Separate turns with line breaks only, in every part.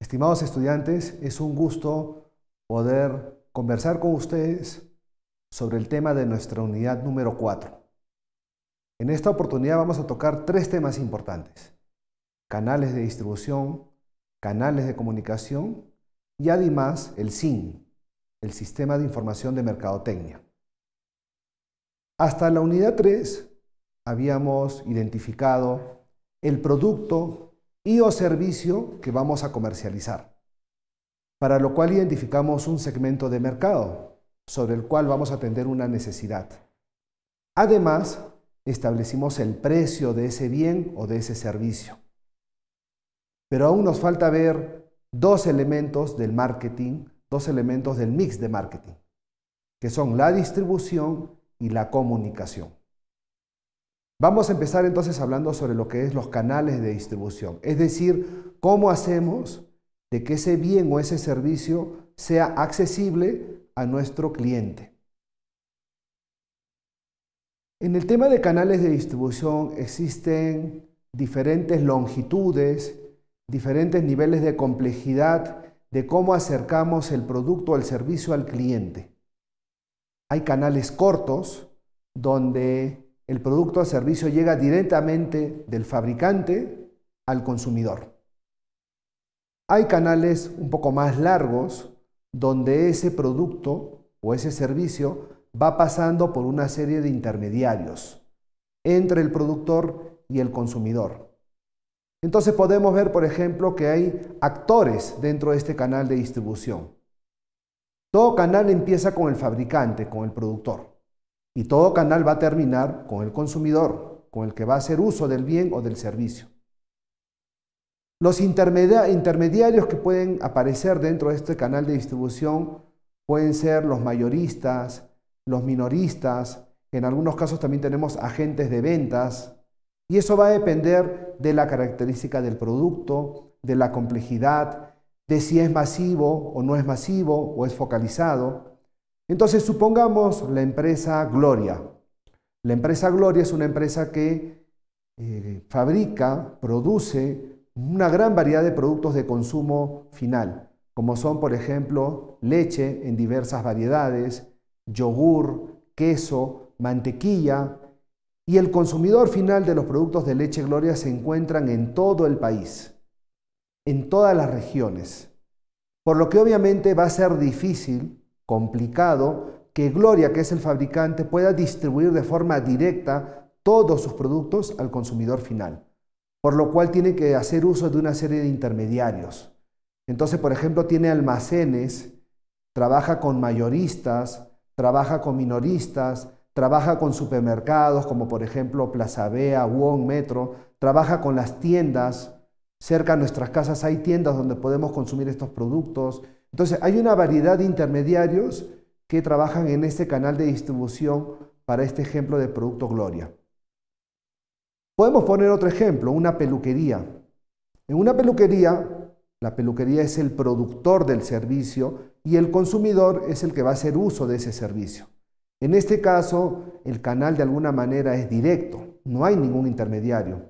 Estimados estudiantes, es un gusto poder conversar con ustedes sobre el tema de nuestra unidad número 4. En esta oportunidad vamos a tocar tres temas importantes. Canales de distribución, canales de comunicación y además el SIN, el Sistema de Información de Mercadotecnia. Hasta la unidad 3 habíamos identificado el producto y o servicio que vamos a comercializar, para lo cual identificamos un segmento de mercado sobre el cual vamos a atender una necesidad. Además, establecimos el precio de ese bien o de ese servicio. Pero aún nos falta ver dos elementos del marketing, dos elementos del mix de marketing, que son la distribución y la comunicación. Vamos a empezar entonces hablando sobre lo que es los canales de distribución, es decir, cómo hacemos de que ese bien o ese servicio sea accesible a nuestro cliente. En el tema de canales de distribución existen diferentes longitudes, diferentes niveles de complejidad de cómo acercamos el producto o el servicio al cliente. Hay canales cortos donde el producto o servicio llega directamente del fabricante al consumidor. Hay canales un poco más largos donde ese producto o ese servicio va pasando por una serie de intermediarios entre el productor y el consumidor. Entonces podemos ver, por ejemplo, que hay actores dentro de este canal de distribución. Todo canal empieza con el fabricante, con el productor. Y todo canal va a terminar con el consumidor, con el que va a hacer uso del bien o del servicio. Los intermediarios que pueden aparecer dentro de este canal de distribución pueden ser los mayoristas, los minoristas, en algunos casos también tenemos agentes de ventas, y eso va a depender de la característica del producto, de la complejidad, de si es masivo o no es masivo o es focalizado. Entonces, supongamos la empresa Gloria. La empresa Gloria es una empresa que eh, fabrica, produce una gran variedad de productos de consumo final, como son, por ejemplo, leche en diversas variedades, yogur, queso, mantequilla, y el consumidor final de los productos de leche Gloria se encuentran en todo el país, en todas las regiones, por lo que obviamente va a ser difícil complicado que Gloria, que es el fabricante, pueda distribuir de forma directa todos sus productos al consumidor final, por lo cual tiene que hacer uso de una serie de intermediarios. Entonces, por ejemplo, tiene almacenes, trabaja con mayoristas, trabaja con minoristas, trabaja con supermercados como por ejemplo Plaza Bea, Wong, Metro, trabaja con las tiendas, cerca de nuestras casas hay tiendas donde podemos consumir estos productos, entonces, hay una variedad de intermediarios que trabajan en este canal de distribución para este ejemplo de producto Gloria. Podemos poner otro ejemplo, una peluquería. En una peluquería, la peluquería es el productor del servicio y el consumidor es el que va a hacer uso de ese servicio. En este caso, el canal de alguna manera es directo, no hay ningún intermediario.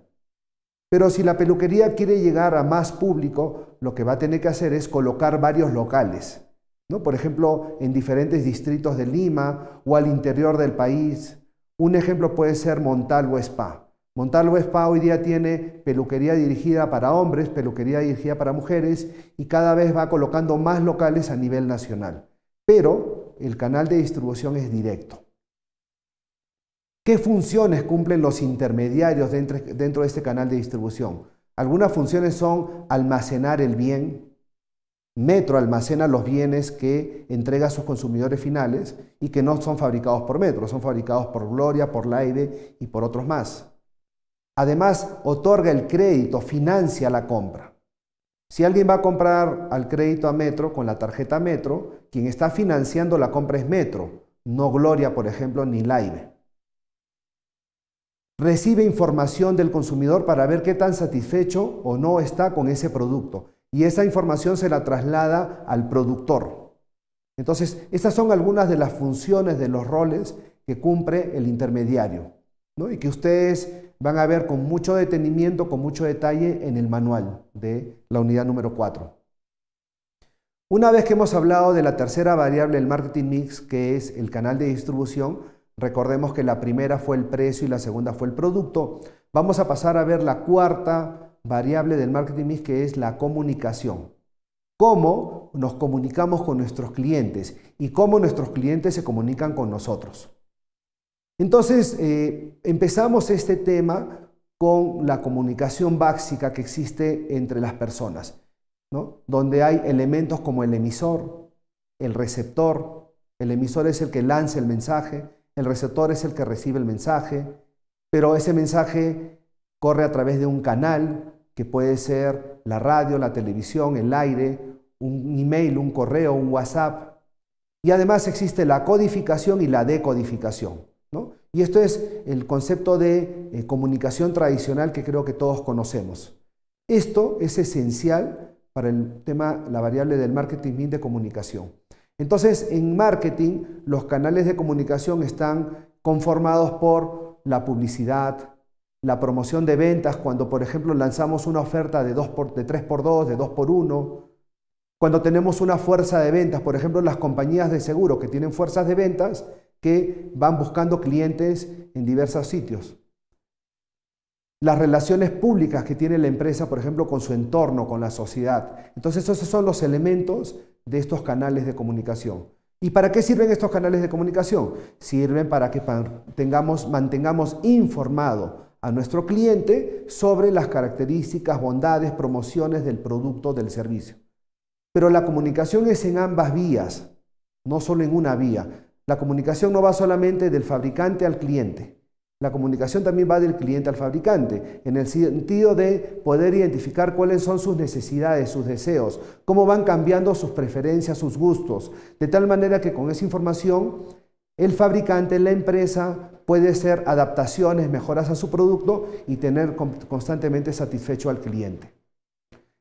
Pero si la peluquería quiere llegar a más público, lo que va a tener que hacer es colocar varios locales, ¿no? Por ejemplo, en diferentes distritos de Lima o al interior del país. Un ejemplo puede ser Montalvo Spa. Montalvo Spa hoy día tiene peluquería dirigida para hombres, peluquería dirigida para mujeres y cada vez va colocando más locales a nivel nacional. Pero el canal de distribución es directo. ¿Qué funciones cumplen los intermediarios dentro, de este canal de distribución? Algunas funciones son almacenar el bien, Metro almacena los bienes que entrega a sus consumidores finales y que no son fabricados por Metro, son fabricados por Gloria, por Laide y por otros más. Además, otorga el crédito, financia la compra. Si alguien va a comprar al crédito a Metro con la tarjeta Metro, quien está financiando la compra es Metro, no Gloria, por ejemplo, ni Laide recibe información del consumidor para ver qué tan satisfecho o no está con ese producto. Y esa información se la traslada al productor. Entonces, estas son algunas de las funciones de los roles que cumple el intermediario y que ustedes van a ver con mucho detenimiento, con mucho detalle en el manual de la unidad número 4. Una vez que hemos hablado de la tercera variable del marketing mix, que es el canal de distribución, Recordemos que la primera fue el precio y la segunda fue el producto. Vamos a pasar a ver la cuarta variable del marketing mix que es la comunicación. Cómo nos comunicamos con nuestros clientes y cómo nuestros clientes se comunican con nosotros. Entonces, eh, empezamos este tema con la comunicación básica que existe entre las personas, donde hay elementos como el emisor, el receptor, el emisor es el que lanza el mensaje, el receptor es el que recibe el mensaje, pero ese mensaje corre a través de un canal que puede ser la radio, la televisión, el aire, un email, un correo, un WhatsApp. Y además existe la codificación y la decodificación. Y esto es el concepto de eh, comunicación tradicional que creo que todos conocemos. Esto es esencial para el tema, la variable del marketing de comunicación. Entonces, en marketing, los canales de comunicación están conformados por la publicidad, la promoción de ventas, cuando por ejemplo lanzamos una oferta de, 3x2, de 2x1, cuando tenemos una fuerza de ventas, por ejemplo las compañías de seguro que tienen fuerzas de ventas que van buscando clientes en diversos sitios. Las relaciones públicas que tiene la empresa, por ejemplo, con su entorno, con la sociedad. Entonces esos son los elementos de estos canales de comunicación. ¿Y para qué sirven estos canales de comunicación? Sirven para que tengamos, mantengamos informado a nuestro cliente sobre las características, bondades, promociones del producto, del servicio. Pero la comunicación es en ambas vías, no solo en una vía. La comunicación no va solamente del fabricante al cliente. La comunicación también va del cliente al fabricante, en el sentido de poder identificar cuáles son sus necesidades, sus deseos, cómo van cambiando sus preferencias, sus gustos, de tal manera que con esa información el fabricante, la empresa puede hacer adaptaciones, mejoras a su producto y tener constantemente satisfecho al cliente.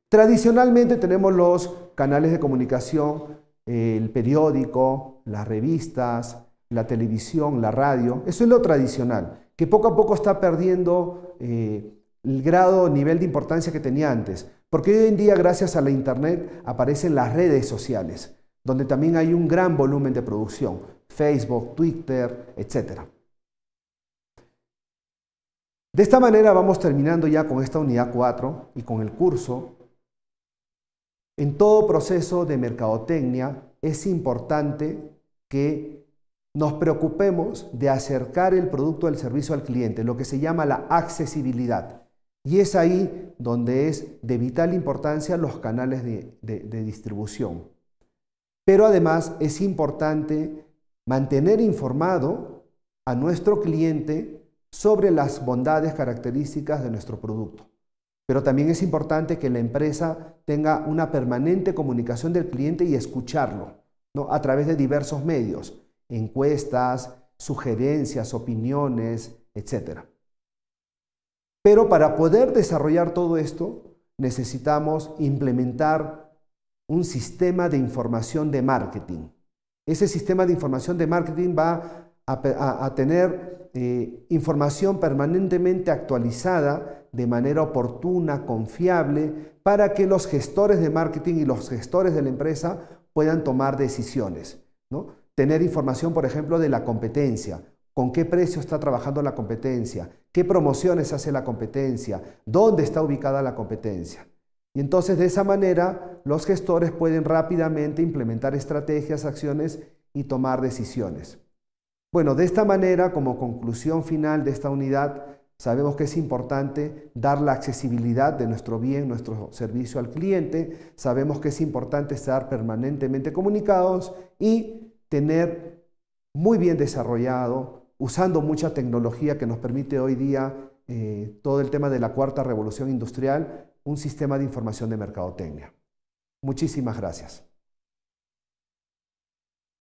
Tradicionalmente tenemos los canales de comunicación, el periódico, las revistas, la televisión, la radio, eso es lo tradicional que poco a poco está perdiendo eh, el grado, nivel de importancia que tenía antes. Porque hoy en día, gracias a la Internet, aparecen las redes sociales, donde también hay un gran volumen de producción, Facebook, Twitter, etc. De esta manera vamos terminando ya con esta unidad 4 y con el curso. En todo proceso de mercadotecnia es importante que nos preocupemos de acercar el producto al servicio al cliente, lo que se llama la accesibilidad. Y es ahí donde es de vital importancia los canales de, distribución. Pero además es importante mantener informado a nuestro cliente sobre las bondades características de nuestro producto. Pero también es importante que la empresa tenga una permanente comunicación del cliente y escucharlo a través de diversos medios encuestas, sugerencias, opiniones, etc. Pero para poder desarrollar todo esto, necesitamos implementar un sistema de información de marketing. Ese sistema de información de marketing va a, tener eh, información permanentemente actualizada de manera oportuna, confiable, para que los gestores de marketing y los gestores de la empresa puedan tomar decisiones. ¿no? Tener información, por ejemplo, de la competencia, con qué precio está trabajando la competencia, qué promociones hace la competencia, dónde está ubicada la competencia. Y entonces de esa manera los gestores pueden rápidamente implementar estrategias, acciones y tomar decisiones. Bueno, de esta manera, como conclusión final de esta unidad, sabemos que es importante dar la accesibilidad de nuestro bien, nuestro servicio al cliente, sabemos que es importante estar permanentemente comunicados y tener muy bien desarrollado, usando mucha tecnología que nos permite hoy día eh, todo el tema de la cuarta revolución industrial, un sistema de información de mercadotecnia. Muchísimas gracias.